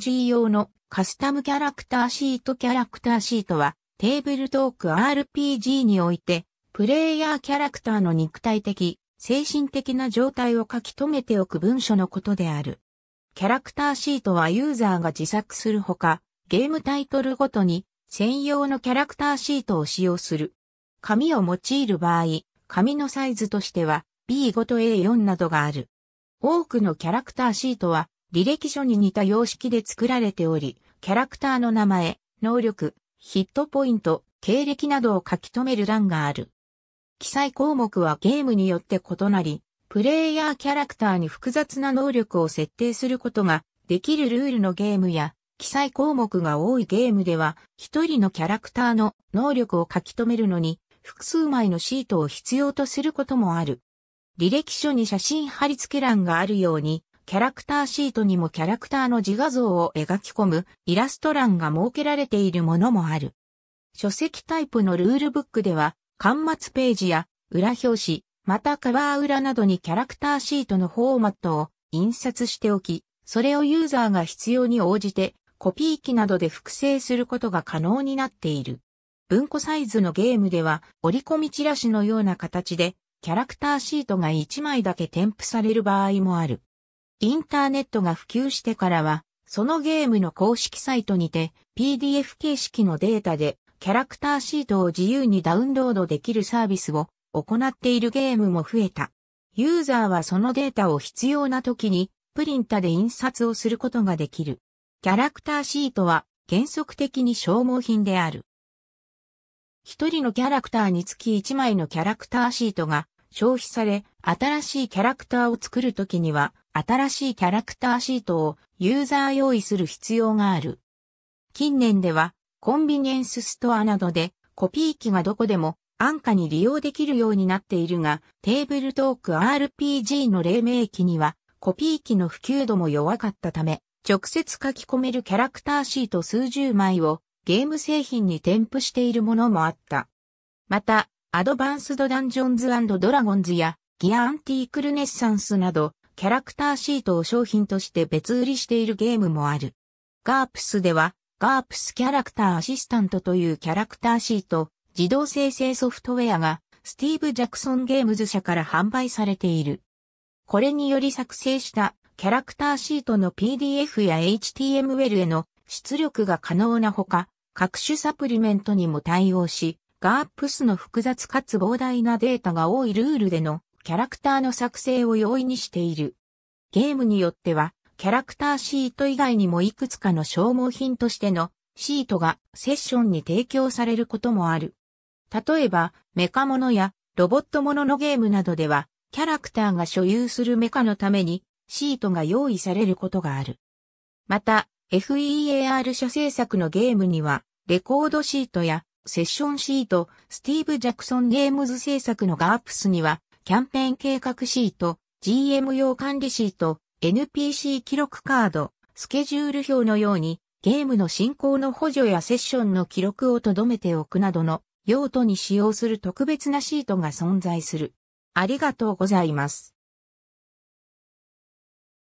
G 用のカスタムキャラクターシートキャラクターシートはテーブルトーク RPG においてプレイヤーキャラクターの肉体的、精神的な状態を書き留めておく文書のことである。キャラクターシートはユーザーが自作するほか、ゲームタイトルごとに専用のキャラクターシートを使用する。紙を用いる場合、紙のサイズとしては B5 と A4 などがある。多くのキャラクターシートは履歴書に似た様式で作られており、キャラクターの名前、能力、ヒットポイント、経歴などを書き留める欄がある。記載項目はゲームによって異なり、プレイヤーキャラクターに複雑な能力を設定することができるルールのゲームや、記載項目が多いゲームでは、一人のキャラクターの能力を書き留めるのに、複数枚のシートを必要とすることもある。履歴書に写真貼り付け欄があるように、キャラクターシートにもキャラクターの自画像を描き込むイラスト欄が設けられているものもある。書籍タイプのルールブックでは、端末ページや裏表紙、またカバー裏などにキャラクターシートのフォーマットを印刷しておき、それをユーザーが必要に応じてコピー機などで複製することが可能になっている。文庫サイズのゲームでは折り込みチラシのような形でキャラクターシートが1枚だけ添付される場合もある。インターネットが普及してからは、そのゲームの公式サイトにて PDF 形式のデータでキャラクターシートを自由にダウンロードできるサービスを行っているゲームも増えた。ユーザーはそのデータを必要な時にプリンタで印刷をすることができる。キャラクターシートは原則的に消耗品である。一人のキャラクターにつき一枚のキャラクターシートが消費され、新しいキャラクターを作るときには新しいキャラクターシートをユーザー用意する必要がある。近年ではコンビニエンスストアなどでコピー機がどこでも安価に利用できるようになっているが、テーブルトーク RPG の黎明期にはコピー機の普及度も弱かったため、直接書き込めるキャラクターシート数十枚をゲーム製品に添付しているものもあった。また、アドバンスドダンジョンズドラゴンズやギアアンティークルネッサンスなどキャラクターシートを商品として別売りしているゲームもある。ガープスでは、ガープスキャラクターアシスタントというキャラクターシート、自動生成ソフトウェアが、スティーブ・ジャクソン・ゲームズ社から販売されている。これにより作成したキャラクターシートの PDF や HTML への出力が可能なほか、各種サプリメントにも対応し、ガープスの複雑かつ膨大なデータが多いルールでのキャラクターの作成を容易にしている。ゲームによっては、キャラクターシート以外にもいくつかの消耗品としてのシートがセッションに提供されることもある。例えば、メカモノやロボットもののゲームなどでは、キャラクターが所有するメカのためにシートが用意されることがある。また、FEAR 社制作のゲームには、レコードシートやセッションシート、スティーブ・ジャクソン・ゲームズ制作のガープスには、キャンペーン計画シート、GM 用管理シート、NPC 記録カード、スケジュール表のように、ゲームの進行の補助やセッションの記録を留めておくなどの用途に使用する特別なシートが存在する。ありがとうございます。